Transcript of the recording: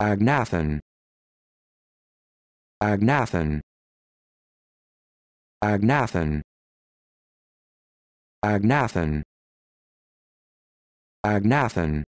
Agnathan Agnathan Agnathan Agnathan Agnathan